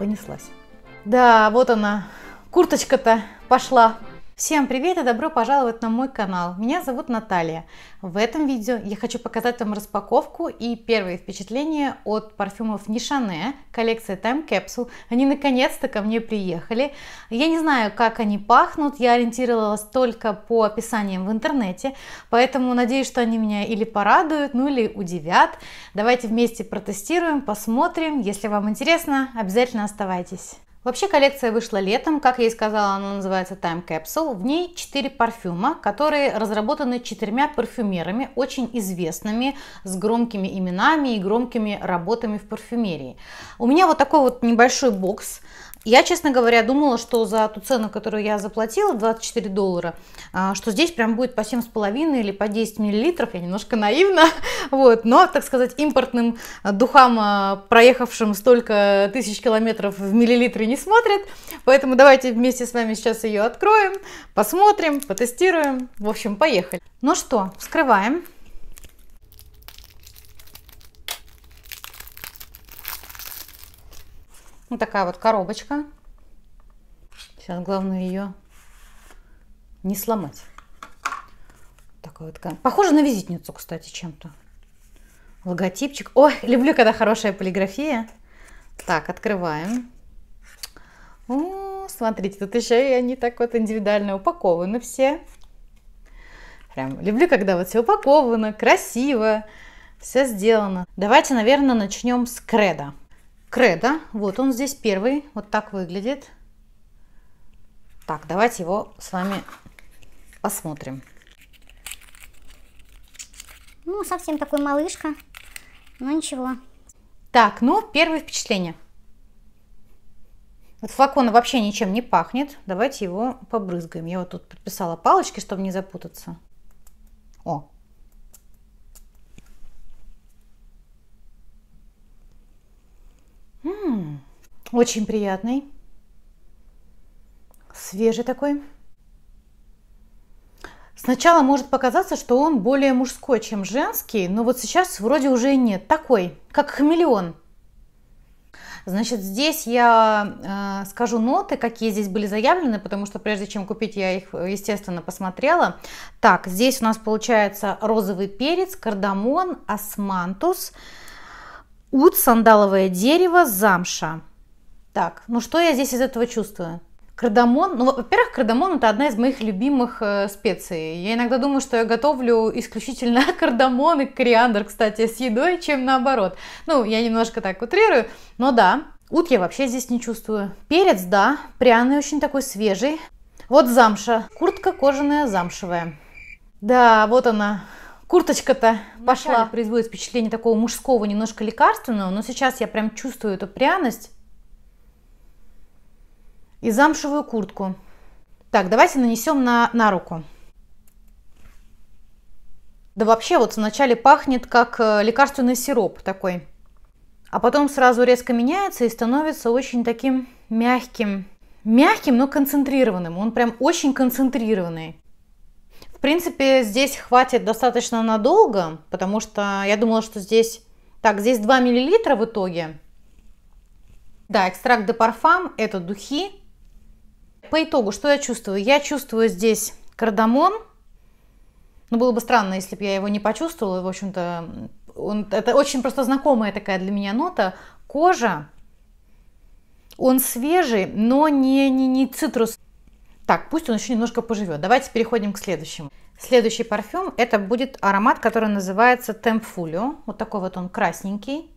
понеслась. Да, вот она, курточка-то пошла Всем привет и добро пожаловать на мой канал. Меня зовут Наталья. В этом видео я хочу показать вам распаковку и первые впечатления от парфюмов Нишане, коллекции Time Capsule. Они наконец-то ко мне приехали. Я не знаю, как они пахнут, я ориентировалась только по описаниям в интернете, поэтому надеюсь, что они меня или порадуют, ну или удивят. Давайте вместе протестируем, посмотрим. Если вам интересно, обязательно оставайтесь. Вообще коллекция вышла летом, как я и сказала, она называется Time Capsule. В ней 4 парфюма, которые разработаны четырьмя парфюмерами, очень известными, с громкими именами и громкими работами в парфюмерии. У меня вот такой вот небольшой бокс я, честно говоря, думала, что за ту цену, которую я заплатила, 24 доллара, а, что здесь прям будет по 7,5 или по 10 миллилитров, я немножко наивна, вот, но, так сказать, импортным духам, а, проехавшим столько тысяч километров в миллилитры не смотрят, поэтому давайте вместе с вами сейчас ее откроем, посмотрим, потестируем, в общем, поехали. Ну что, вскрываем. Вот ну, такая вот коробочка. Сейчас главное ее не сломать. Такая вот ткань. Похоже на визитницу, кстати, чем-то. Логотипчик. Ой, люблю, когда хорошая полиграфия. Так, открываем. О, смотрите, тут еще и они так вот индивидуально упакованы все. Прям люблю, когда вот все упаковано, красиво, все сделано. Давайте, наверное, начнем с креда кредо. Вот он здесь первый, вот так выглядит. Так, давайте его с вами посмотрим. Ну, совсем такой малышка, но ну, ничего. Так, ну, первое впечатление. Вот флакон вообще ничем не пахнет. Давайте его побрызгаем. Я вот тут подписала палочки, чтобы не запутаться. О, очень приятный, свежий такой. Сначала может показаться, что он более мужской, чем женский, но вот сейчас вроде уже и нет. Такой, как хамелеон. Значит, здесь я э, скажу ноты, какие здесь были заявлены, потому что прежде чем купить, я их, естественно, посмотрела. Так, здесь у нас получается розовый перец, кардамон, османтус, Ут, сандаловое дерево, замша. Так, ну что я здесь из этого чувствую? Кардамон, ну, во-первых, кардамон это одна из моих любимых э, специй. Я иногда думаю, что я готовлю исключительно кардамон и кориандр, кстати, с едой, чем наоборот. Ну, я немножко так утрирую, но да, ут я вообще здесь не чувствую. Перец, да, пряный, очень такой свежий. Вот замша, куртка кожаная замшевая. Да, вот она, курточка-то пошла. Производит впечатление такого мужского, немножко лекарственного, но сейчас я прям чувствую эту пряность. И замшевую куртку. Так, давайте нанесем на, на руку. Да вообще вот вначале пахнет как э, лекарственный сироп такой. А потом сразу резко меняется и становится очень таким мягким. Мягким, но концентрированным. Он прям очень концентрированный. В принципе, здесь хватит достаточно надолго, потому что я думала, что здесь... Так, здесь 2 мл в итоге. Да, экстракт де парфам, это духи. По итогу, что я чувствую? Я чувствую здесь кардамон. Ну, было бы странно, если бы я его не почувствовала. В общем-то, он, это очень просто знакомая такая для меня нота. Кожа, он свежий, но не, не, не цитрус. Так, пусть он еще немножко поживет. Давайте переходим к следующему. Следующий парфюм, это будет аромат, который называется Темпфулио. Вот такой вот он красненький.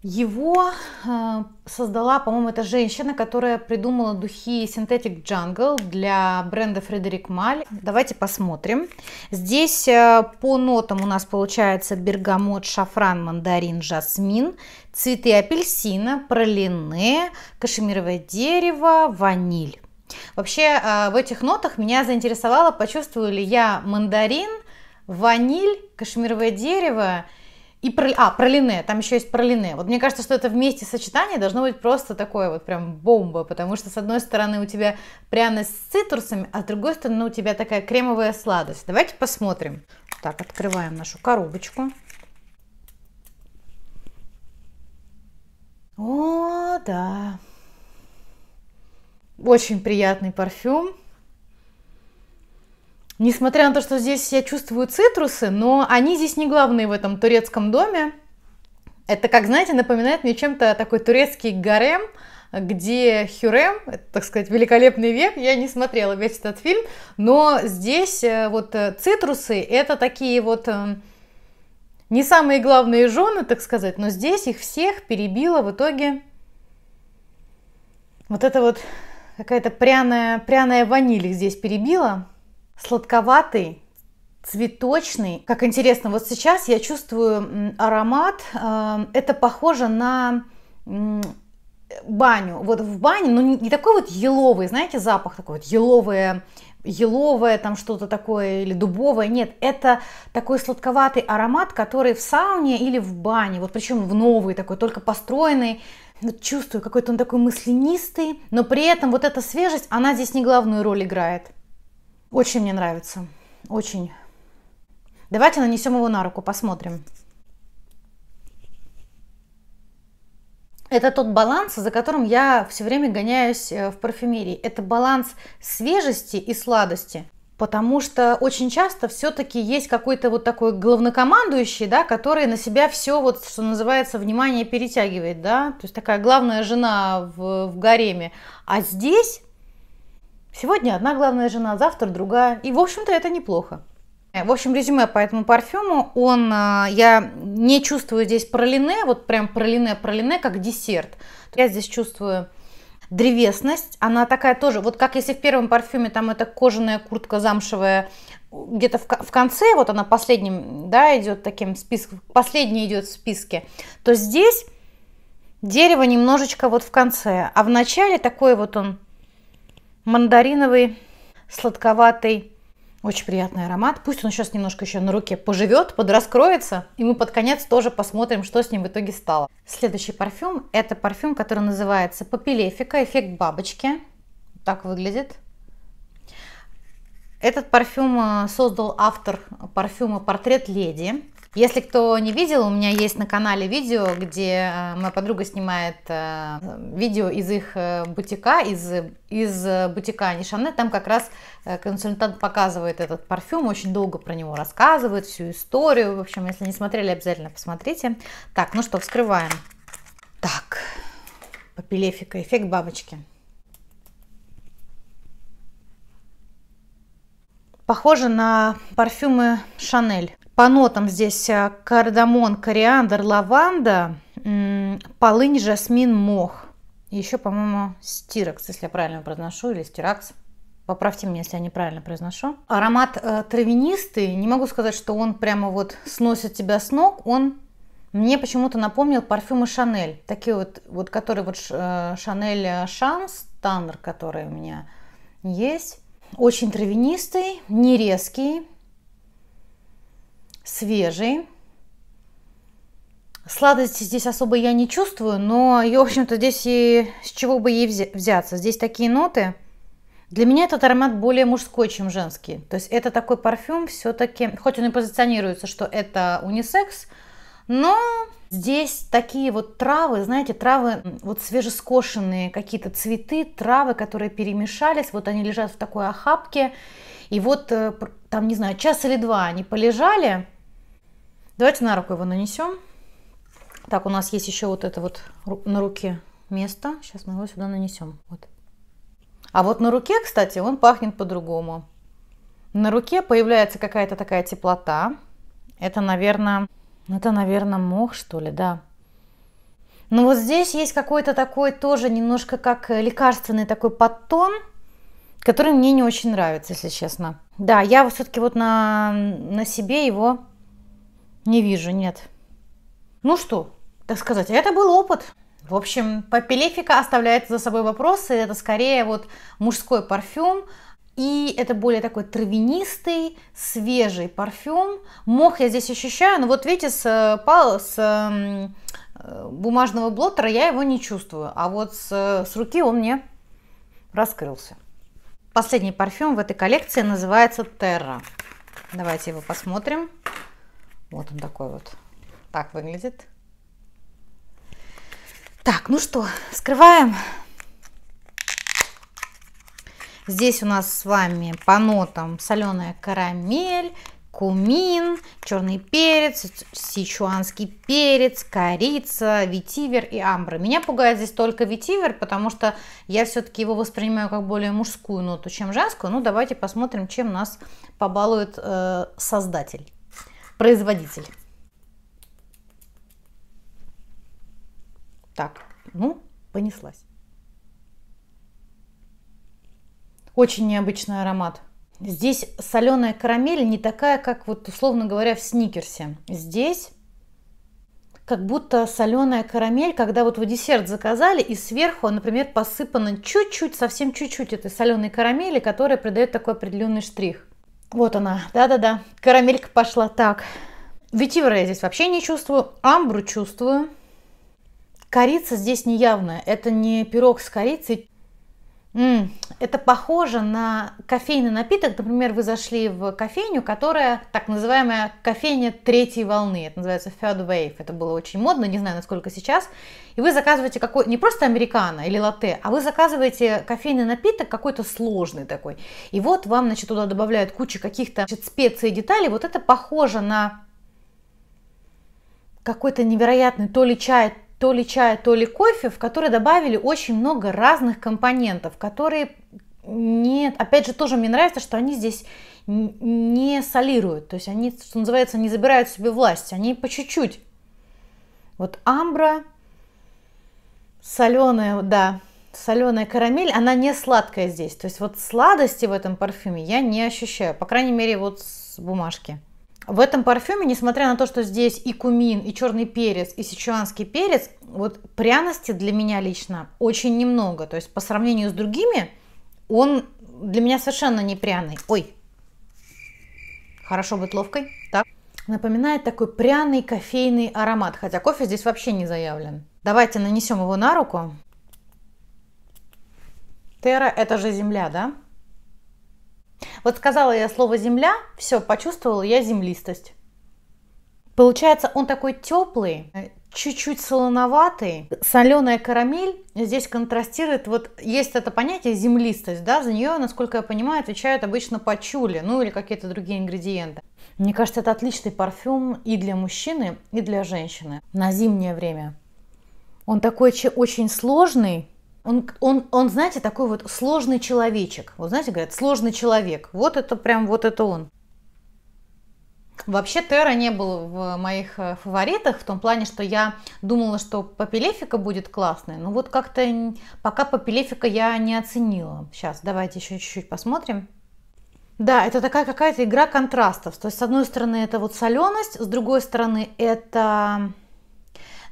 Его э, создала, по-моему, эта женщина, которая придумала духи Synthetic Jungle для бренда Фредерик Маль. Давайте посмотрим. Здесь э, по нотам у нас получается бергамот, шафран, мандарин, жасмин, цветы апельсина, пролине, кашемировое дерево, ваниль. Вообще а, в этих нотах меня заинтересовало, почувствую ли я мандарин, ваниль, кашмировое дерево и про, а, пролине, там еще есть пролине. Вот мне кажется, что это вместе сочетание должно быть просто такое вот прям бомба, потому что с одной стороны у тебя пряность с цитрусами, а с другой стороны у тебя такая кремовая сладость. Давайте посмотрим. Так, открываем нашу коробочку. О, да, очень приятный парфюм. Несмотря на то, что здесь я чувствую цитрусы, но они здесь не главные в этом турецком доме. Это, как знаете, напоминает мне чем-то такой турецкий гарем, где Хюрем, это, так сказать, великолепный век, я не смотрела весь этот фильм, но здесь э, вот э, цитрусы, это такие вот э, не самые главные жены, так сказать, но здесь их всех перебила в итоге вот это вот Какая-то пряная, пряная ваниль здесь перебила. Сладковатый, цветочный. Как интересно, вот сейчас я чувствую аромат. Эм, это похоже на баню. Вот в бане, но ну, не такой вот еловый, знаете, запах такой вот еловое, еловое там что-то такое или дубовое. Нет, это такой сладковатый аромат, который в сауне или в бане. Вот причем в новый такой, только построенный вот чувствую, какой-то он такой мысленистый, но при этом вот эта свежесть, она здесь не главную роль играет. Очень мне нравится, очень. Давайте нанесем его на руку, посмотрим. Это тот баланс, за которым я все время гоняюсь э, в парфюмерии. Это баланс свежести и сладости. Потому что очень часто все-таки есть какой-то вот такой главнокомандующий, да, который на себя все, вот, что называется, внимание перетягивает, да, то есть такая главная жена в, в гареме. А здесь сегодня одна главная жена, завтра другая. И, в общем-то, это неплохо. В общем, резюме по этому парфюму, он, а, я не чувствую здесь пролине, вот прям пролине-пролине, как десерт. Я здесь чувствую древесность, она такая тоже, вот как если в первом парфюме там эта кожаная куртка замшевая, где-то в, в конце, вот она последним, да, идет таким списком, последний идет в списке, то здесь дерево немножечко вот в конце, а в начале такой вот он мандариновый, сладковатый, очень приятный аромат. Пусть он сейчас немножко еще на руке поживет, подраскроется, и мы под конец тоже посмотрим, что с ним в итоге стало. Следующий парфюм, это парфюм, который называется Попелефика, эффект бабочки. Так выглядит. Этот парфюм э, создал автор парфюма «Портрет леди». Если кто не видел, у меня есть на канале видео, где э, моя подруга снимает э, видео из их э, бутика, из, из бутика Нишане. Там как раз консультант показывает этот парфюм, очень долго про него рассказывает, всю историю. В общем, если не смотрели, обязательно посмотрите. Так, ну что, вскрываем. Так, папилефика, эффект бабочки. Похоже на парфюмы Шанель. По нотам здесь э, кардамон, кориандр, лаванда, полынь, жасмин, мох. Еще, по-моему, стиракс, если я правильно произношу, или стиракс. Поправьте меня, если я неправильно произношу. Аромат э, травянистый. Не могу сказать, что он прямо вот сносит тебя с ног. Он мне почему-то напомнил парфюмы Шанель. Такие вот, вот которые вот э, Шанель Шанс, Таннер, который у меня есть. Очень травянистый, не резкий свежий. Сладости здесь особо я не чувствую, но и в общем-то, здесь и с чего бы ей взяться. Здесь такие ноты. Для меня этот аромат более мужской, чем женский. То есть это такой парфюм все-таки, хоть он и позиционируется, что это унисекс, но здесь такие вот травы, знаете, травы вот свежескошенные, какие-то цветы, травы, которые перемешались, вот они лежат в такой охапке, и вот э, там, не знаю, час или два они полежали, Давайте на руку его нанесем. Так, у нас есть еще вот это вот на руке место. Сейчас мы его сюда нанесем. Вот. А вот на руке, кстати, он пахнет по-другому. На руке появляется какая-то такая теплота. Это, наверное, это, наверное, мох, что ли, да. Но вот здесь есть какой-то такой тоже немножко как э, лекарственный такой подтон, который мне не очень нравится, если честно. Да, я все-таки вот на, на себе его не вижу, нет. Ну что, так сказать, это был опыт. В общем, Папилефика оставляет за собой вопросы. Это скорее вот мужской парфюм, и это более такой травянистый, свежий парфюм. Мох я здесь ощущаю, но вот видите, с, с э, бумажного блоттера я его не чувствую, а вот с, с руки он мне раскрылся. Последний парфюм в этой коллекции называется Terra. Давайте его посмотрим. Вот он такой вот. Так выглядит. Так, ну что, скрываем. Здесь у нас с вами по нотам соленая карамель, кумин, черный перец, сичуанский перец, корица, ветивер и амбра. Меня пугает здесь только ветивер, потому что я все-таки его воспринимаю как более мужскую ноту, чем женскую. Ну, давайте посмотрим, чем нас побалует э, создатель производитель. Так, ну, понеслась. Очень необычный аромат. Здесь соленая карамель не такая, как вот условно говоря в сникерсе. Здесь как будто соленая карамель, когда вот вы десерт заказали и сверху, например, посыпано чуть-чуть, совсем чуть-чуть этой соленой карамели, которая придает такой определенный штрих. Вот она, да-да-да, карамелька пошла так. Ветивера я здесь вообще не чувствую, амбру чувствую. Корица здесь не явная. это не пирог с корицей. Это похоже на кофейный напиток. Например, вы зашли в кофейню, которая так называемая кофейня третьей волны. Это называется third wave. Это было очень модно, не знаю, насколько сейчас. И вы заказываете какой не просто американо или латте, а вы заказываете кофейный напиток какой-то сложный такой. И вот вам, значит, туда добавляют кучу каких-то специй и деталей. Вот это похоже на какой-то невероятный то ли чай, то ли чая, то ли кофе, в который добавили очень много разных компонентов, которые нет, опять же, тоже мне нравится, что они здесь не солируют, то есть они, что называется, не забирают себе власть, они по чуть-чуть. Вот амбра, соленая, да, соленая карамель, она не сладкая здесь. То есть вот сладости в этом парфюме я не ощущаю, по крайней мере, вот с бумажки. В этом парфюме, несмотря на то, что здесь и кумин, и черный перец, и сичуанский перец, вот пряности для меня лично очень немного. То есть по сравнению с другими, он для меня совершенно не пряный. Ой, хорошо быть ловкой. Так. Напоминает такой пряный кофейный аромат, хотя кофе здесь вообще не заявлен. Давайте нанесем его на руку. Тера, это же земля, да? Вот сказала я слово «земля», все, почувствовала я землистость. Получается, он такой теплый, чуть-чуть солоноватый. Соленая карамель здесь контрастирует. Вот есть это понятие землистость, да, за нее, насколько я понимаю, отвечают обычно пачули, ну или какие-то другие ингредиенты. Мне кажется, это отличный парфюм и для мужчины, и для женщины на зимнее время. Он такой очень сложный, он, он, он, знаете, такой вот сложный человечек. Вот знаете, говорят, сложный человек. Вот это прям, вот это он. Вообще Терра не был в моих э, фаворитах в том плане, что я думала, что Попелефика будет классная, но вот как-то пока Попелефика я не оценила. Сейчас, давайте еще чуть-чуть посмотрим. Да, это такая какая-то игра контрастов. То есть, с одной стороны, это вот соленость, с другой стороны, это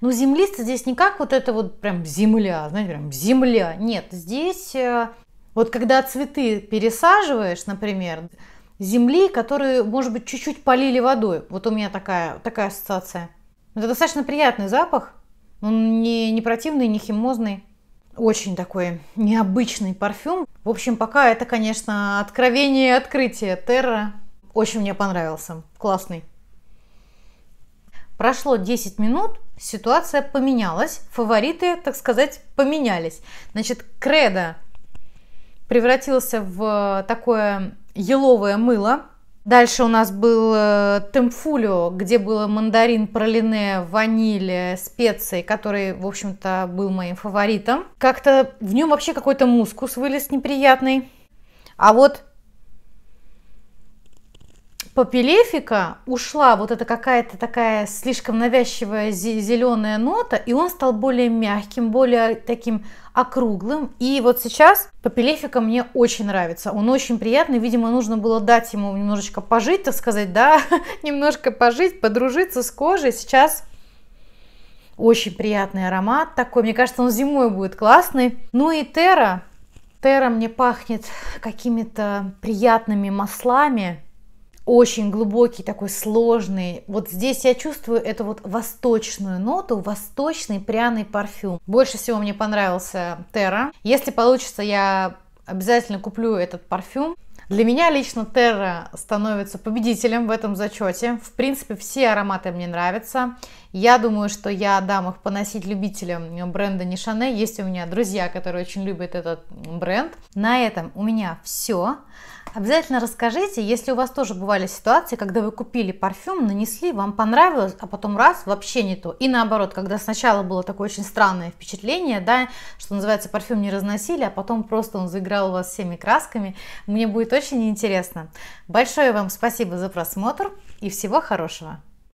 но ну, землист здесь не как вот это вот прям земля, знаете, прям земля. Нет, здесь э, вот когда цветы пересаживаешь, например, земли, которые, может быть, чуть-чуть полили водой. Вот у меня такая, такая ассоциация. Это достаточно приятный запах. Он не, не противный, не химозный. Очень такой необычный парфюм. В общем, пока это, конечно, откровение и открытие Терра. Очень мне понравился. Классный. Прошло 10 минут, ситуация поменялась, фавориты, так сказать, поменялись. Значит, кредо превратился в э, такое еловое мыло. Дальше у нас был э, темпфулио, где было мандарин, пролине, ваниль, специи, который, в общем-то, был моим фаворитом. Как-то в нем вообще какой-то мускус вылез неприятный. А вот Попелефика ушла вот эта какая-то такая слишком навязчивая зеленая нота, и он стал более мягким, более таким округлым. И вот сейчас Попелефика мне очень нравится. Он очень приятный. Видимо, нужно было дать ему немножечко пожить, так сказать, да, немножко пожить, подружиться с кожей. Сейчас очень приятный аромат такой. Мне кажется, он зимой будет классный. Ну и Тера. Тера мне пахнет какими-то приятными маслами очень глубокий, такой сложный. Вот здесь я чувствую эту вот восточную ноту, восточный пряный парфюм. Больше всего мне понравился Терра. Если получится, я обязательно куплю этот парфюм. Для меня лично Терра становится победителем в этом зачете. В принципе, все ароматы мне нравятся. Я думаю, что я дам их поносить любителям бренда Нишане. Есть у меня друзья, которые очень любят этот бренд. На этом у меня все. Обязательно расскажите, если у вас тоже бывали ситуации, когда вы купили парфюм, нанесли, вам понравилось, а потом раз, вообще не то. И наоборот, когда сначала было такое очень странное впечатление, да, что называется, парфюм не разносили, а потом просто он заиграл у вас всеми красками, мне будет очень интересно. Большое вам спасибо за просмотр и всего хорошего!